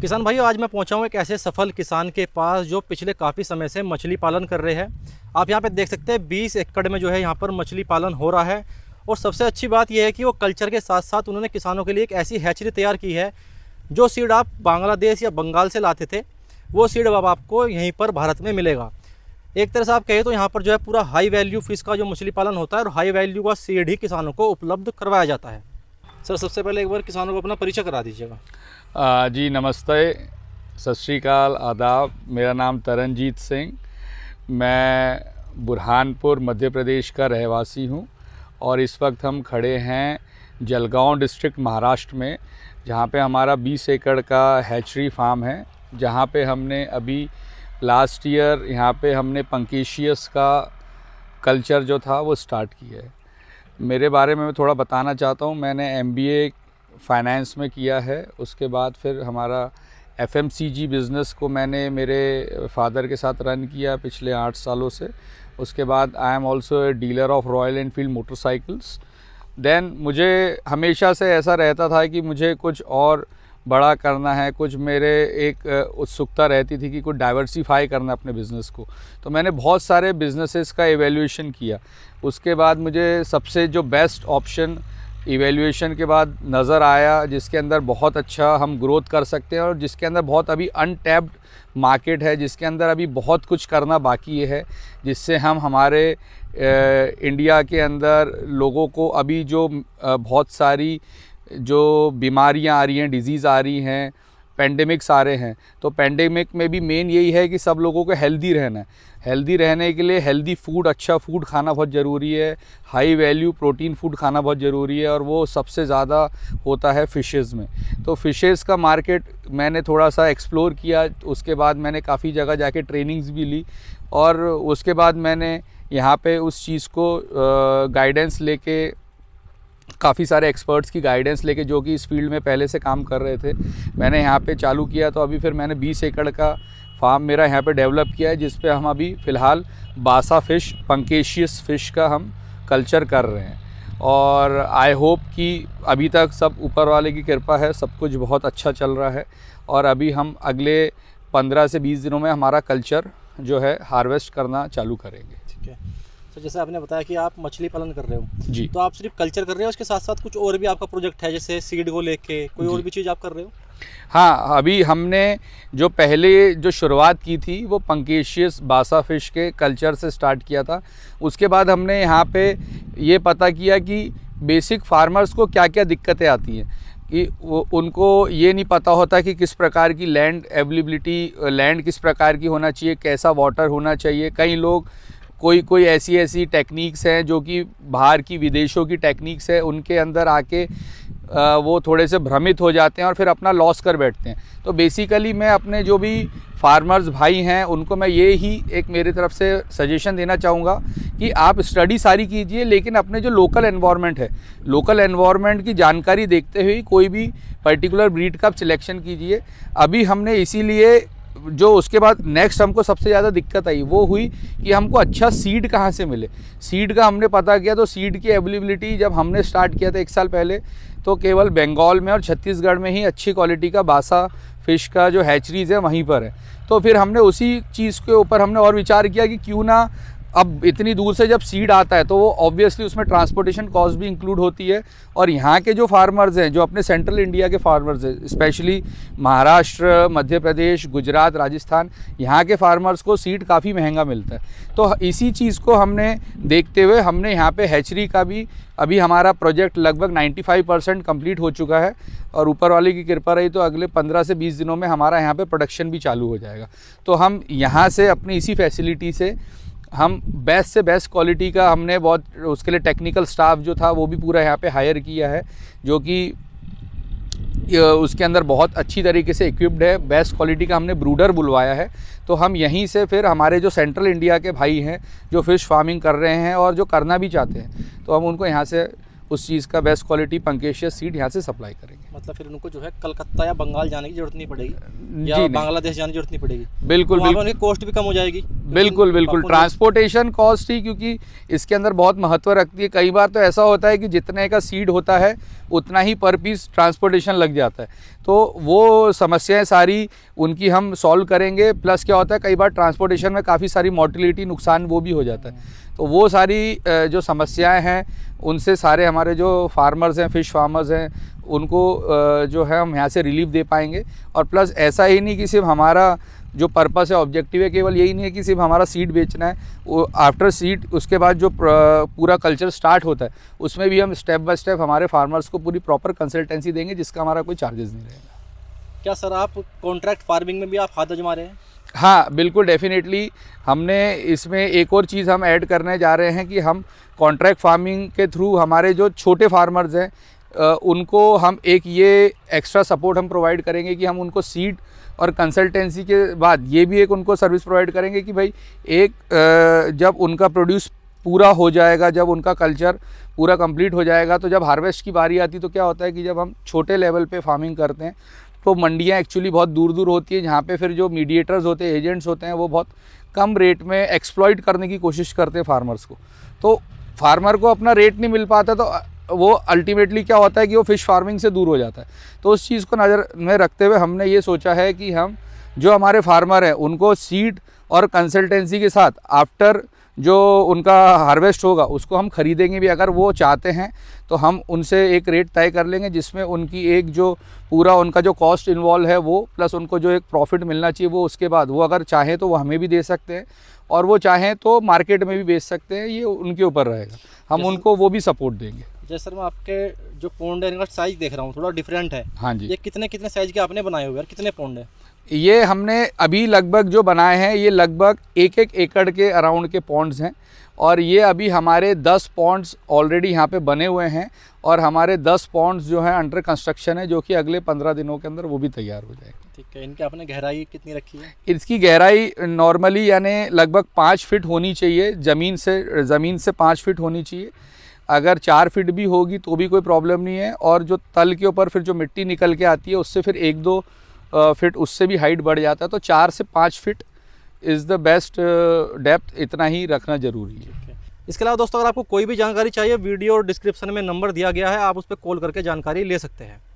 किसान भाइयों आज मैं पहुंचा हूं एक ऐसे सफल किसान के पास जो पिछले काफ़ी समय से मछली पालन कर रहे हैं आप यहां पे देख सकते हैं 20 एकड़ में जो है यहां पर मछली पालन हो रहा है और सबसे अच्छी बात यह है कि वो कल्चर के साथ साथ उन्होंने किसानों के लिए एक ऐसी हैचरी तैयार की है जो सीड आप बांग्लादेश या बंगाल से लाते थे वो सीड अब आपको यहीं पर भारत में मिलेगा एक तरह से आप कहें तो यहाँ पर जो है पूरा हाई वैल्यू फिश का जो मछली पालन होता है और हाई वैल्यू का सीड ही किसानों को उपलब्ध करवाया जाता है सर सबसे पहले एक बार किसानों को अपना परिचय करा दीजिएगा जी नमस्ते सत श्रीकाल आदाब मेरा नाम तरनजीत सिंह मैं बुरहानपुर मध्य प्रदेश का रहवासी हूँ और इस वक्त हम खड़े हैं जलगांव डिस्ट्रिक्ट महाराष्ट्र में जहाँ पे हमारा 20 एकड़ का हैचरी फार्म है जहाँ पे हमने अभी लास्ट ईयर यहाँ पे हमने पंकेशियस का कल्चर जो था वो स्टार्ट किया है मेरे बारे में मैं थोड़ा बताना चाहता हूँ मैंने एम फाइनेंस में किया है उसके बाद फिर हमारा एफ बिज़नेस को मैंने मेरे फादर के साथ रन किया पिछले आठ सालों से उसके बाद I am also a dealer of Royal Enfield motorcycles then मुझे हमेशा से ऐसा रहता था कि मुझे कुछ और बड़ा करना है कुछ मेरे एक उत्सुकता रहती थी कि कुछ डाइवर्सीफाई करना अपने बिज़नेस को तो मैंने बहुत सारे बिजनेसेस का एवेल्यूशन किया उसके बाद मुझे सबसे जो बेस्ट ऑप्शन इवेल्यूशन के बाद नज़र आया जिसके अंदर बहुत अच्छा हम ग्रोथ कर सकते हैं और जिसके अंदर बहुत अभी अनटैप्ड मार्केट है जिसके अंदर अभी बहुत कुछ करना बाकी है जिससे हम हमारे ए, इंडिया के अंदर लोगों को अभी जो बहुत सारी जो बीमारियां आ रही हैं डिजीज़ आ रही हैं पेंडेमिक्स आ रहे हैं तो पेंडेमिक में भी मेन यही है कि सब लोगों को हेल्दी रहना है हेल्दी रहने के लिए हेल्दी फूड अच्छा फूड खाना बहुत ज़रूरी है हाई वैल्यू प्रोटीन फूड खाना बहुत ज़रूरी है और वो सबसे ज़्यादा होता है फ़िशेज़ में तो फ़िशेज़ का मार्केट मैंने थोड़ा सा एक्सप्लोर किया उसके बाद मैंने काफ़ी जगह जाके ट्रेनिंग्स भी ली और उसके बाद मैंने यहाँ पे उस चीज़ को गाइडेंस लेके काफ़ी सारे एक्सपर्ट्स की गाइडेंस लेके जो कि इस फील्ड में पहले से काम कर रहे थे मैंने यहाँ पे चालू किया तो अभी फिर मैंने 20 एकड़ का फार्म मेरा यहाँ पे डेवलप किया है जिस पे हम अभी फ़िलहाल बासा फ़िश पंकेशियस फ़िश का हम कल्चर कर रहे हैं और आई होप कि अभी तक सब ऊपर वाले की कृपा है सब कुछ बहुत अच्छा चल रहा है और अभी हम अगले पंद्रह से बीस दिनों में हमारा कल्चर जो है हार्वेस्ट करना चालू करेंगे ठीक है तो जैसे आपने बताया कि आप मछली पालन कर रहे हो जी तो आप सिर्फ कल्चर कर रहे हो उसके साथ साथ कुछ और भी आपका प्रोजेक्ट है जैसे सीड को लेके कोई और भी चीज़ आप कर रहे हो हाँ अभी हमने जो पहले जो शुरुआत की थी वो पंकेशियस बासा फिश के कल्चर से स्टार्ट किया था उसके बाद हमने यहाँ पे ये पता किया कि बेसिक फार्मर्स को क्या क्या दिक्कतें आती हैं कि वो उनको ये नहीं पता होता कि किस प्रकार की लैंड अवेलेबिलिटी लैंड किस प्रकार की होना चाहिए कैसा वाटर होना चाहिए कई लोग कोई कोई ऐसी ऐसी टेक्निक्स हैं जो कि बाहर की विदेशों की टेक्निक्स है उनके अंदर आके वो थोड़े से भ्रमित हो जाते हैं और फिर अपना लॉस कर बैठते हैं तो बेसिकली मैं अपने जो भी फार्मर्स भाई हैं उनको मैं ये ही एक मेरी तरफ से सजेशन देना चाहूँगा कि आप स्टडी सारी कीजिए लेकिन अपने जो लोकल एनवायरनमेंट है लोकल एनवायरनमेंट की जानकारी देखते हुए कोई भी पर्टिकुलर ब्रीड का सिलेक्शन कीजिए अभी हमने इसीलिए जो उसके बाद नेक्स्ट हमको सबसे ज़्यादा दिक्कत आई वो हुई कि हमको अच्छा सीड कहाँ से मिले सीड का हमने पता किया तो सीड की अवेलेबिलिटी जब हमने स्टार्ट किया था एक साल पहले तो केवल बंगाल में और छत्तीसगढ़ में ही अच्छी क्वालिटी का बासा फ़िश का जो हैचरीज़ है वहीं पर है तो फिर हमने उसी चीज़ के ऊपर हमने और विचार किया कि क्यों ना अब इतनी दूर से जब सीड आता है तो वो ऑब्वियसली उसमें ट्रांसपोर्टेशन कॉस्ट भी इंक्लूड होती है और यहाँ के जो फार्मर्स हैं जो अपने सेंट्रल इंडिया के फार्मर्स हैं स्पेशली महाराष्ट्र मध्य प्रदेश गुजरात राजस्थान यहाँ के फार्मर्स को सीड काफ़ी महंगा मिलता है तो इसी चीज़ को हमने देखते हुए हमने यहाँ पर हैचरी का भी अभी हमारा प्रोजेक्ट लगभग 95 परसेंट कम्प्लीट हो चुका है और ऊपर वाले की कृपा रही तो अगले 15 से 20 दिनों में हमारा यहाँ पे प्रोडक्शन भी चालू हो जाएगा तो हम यहाँ से अपनी इसी फैसिलिटी से हम बेस्ट से बेस्ट क्वालिटी का हमने बहुत उसके लिए टेक्निकल स्टाफ जो था वो भी पूरा यहाँ पे हायर किया है जो कि उसके अंदर बहुत अच्छी तरीके से इक्विप्ड है बेस्ट क्वालिटी का हमने ब्रूडर बुलवाया है तो हम यहीं से फिर हमारे जो सेंट्रल इंडिया के भाई हैं जो फ़िश फार्मिंग कर रहे हैं और जो करना भी चाहते हैं तो हम उनको यहाँ से उस चीज़ का बेस्ट क्वालिटी पंकेशिया सीड यहाँ से सप्लाई करेंगे मतलब फिर उनको जो है कलकत्ता या बंगाल जाने की जरूरत नहीं पड़ेगी या बांग्लादेश जाने की जरूरत नहीं पड़ेगी बिल्कुल तो बिल्कुल कॉस्ट भी कम हो जाएगी बिल्कुल बिल्कुल ट्रांसपोर्टेशन कॉस्ट ही क्योंकि इसके अंदर बहुत महत्व रखती है कई बार तो ऐसा होता है कि जितने का सीड होता है उतना ही पर पीस ट्रांसपोर्टेशन लग जाता है तो वो समस्याएं सारी उनकी हम सॉल्व करेंगे प्लस क्या होता है कई बार ट्रांसपोर्टेशन में काफ़ी सारी मोटिलिटी नुकसान वो भी हो जाता है तो वो सारी जो समस्याएं हैं उनसे सारे हमारे जो फार्मर्स हैं फ़िश फार्मर्स हैं उनको जो है हम यहाँ से रिलीफ दे पाएंगे और प्लस ऐसा ही नहीं कि सिर्फ हमारा जो पर्पस है ऑब्जेक्टिव है केवल यही नहीं है कि सिर्फ हमारा सीड बेचना है वो आफ्टर सीड उसके बाद जो पूरा कल्चर स्टार्ट होता है उसमें भी हम स्टेप बाय स्टेप हमारे फार्मर्स को पूरी प्रॉपर कंसल्टेंसी देंगे जिसका हमारा कोई चार्जेस नहीं रहेगा क्या सर आप कॉन्ट्रैक्ट फार्मिंग में भी आप हाथ जमा रहे हैं हाँ बिल्कुल डेफिनेटली हमने इसमें एक और चीज़ हम ऐड करने जा रहे हैं कि हम कॉन्ट्रैक्ट फार्मिंग के थ्रू हमारे जो छोटे फार्मर्स हैं उनको हम एक ये एक्स्ट्रा सपोर्ट हम प्रोवाइड करेंगे कि हम उनको सीड और कंसल्टेंसी के बाद ये भी एक उनको सर्विस प्रोवाइड करेंगे कि भाई एक जब उनका प्रोड्यूस पूरा हो जाएगा जब उनका कल्चर पूरा कंप्लीट हो जाएगा तो जब हार्वेस्ट की बारी आती तो क्या होता है कि जब हम छोटे लेवल पे फार्मिंग करते हैं तो मंडियाँ एक्चुअली बहुत दूर दूर होती है जहाँ पे फिर जो मीडिएटर्स होते हैं एजेंट्स होते हैं वो बहुत कम रेट में एक्सप्लॉइट करने की कोशिश करते हैं फार्मर्स को तो फार्मर को अपना रेट नहीं मिल पाता तो वो अल्टीमेटली क्या होता है कि वो फ़िश फार्मिंग से दूर हो जाता है तो उस चीज़ को नज़र में रखते हुए हमने ये सोचा है कि हम जो हमारे फार्मर हैं उनको सीड और कंसल्टेंसी के साथ आफ्टर जो उनका हार्वेस्ट होगा उसको हम ख़रीदेंगे भी अगर वो चाहते हैं तो हम उनसे एक रेट तय कर लेंगे जिसमें उनकी एक जो पूरा उनका जो कॉस्ट इन्वॉल्व है वो प्लस उनको जो एक प्रॉफिट मिलना चाहिए वो उसके बाद वो अगर चाहें तो वो हमें भी दे सकते हैं और वो चाहें तो मार्केट में भी बेच सकते हैं ये उनके ऊपर रहेगा हम उनको वो भी सपोर्ट देंगे जैसे सर मैं आपके जो पौंड है इनका साइज़ देख रहा हूँ थोड़ा डिफरेंट है हाँ जी ये कितने कितने साइज़ के आपने बनाए हुए हैं कितने पौंड है ये हमने अभी लगभग जो बनाए हैं ये लगभग एक एक एकड़ के अराउंड के पॉन्ड्स हैं और ये अभी हमारे 10 पॉन्ड्स ऑलरेडी यहाँ पे बने हुए हैं और हमारे 10 पॉन्ड्स जो हैं अंडर कंस्ट्रक्शन है जो कि अगले 15 दिनों के अंदर वो भी तैयार हो जाएगा ठीक है इनकी आपने गहराई कितनी रखी है इसकी गहराई नॉर्मली यानी लगभग पाँच फिट होनी चाहिए ज़मीन से ज़मीन से पाँच फिट होनी चाहिए अगर चार फिट भी होगी तो भी कोई प्रॉब्लम नहीं है और जो तल के ऊपर फिर जो मिट्टी निकल के आती है उससे फिर एक दो फिट उससे भी हाइट बढ़ जाता है तो चार से पाँच feet is the best depth इतना ही रखना ज़रूरी है इसके अलावा दोस्तों अगर आपको कोई भी जानकारी चाहिए वीडियो और डिस्क्रिप्शन में नंबर दिया गया है आप उस पर कॉल करके जानकारी ले सकते हैं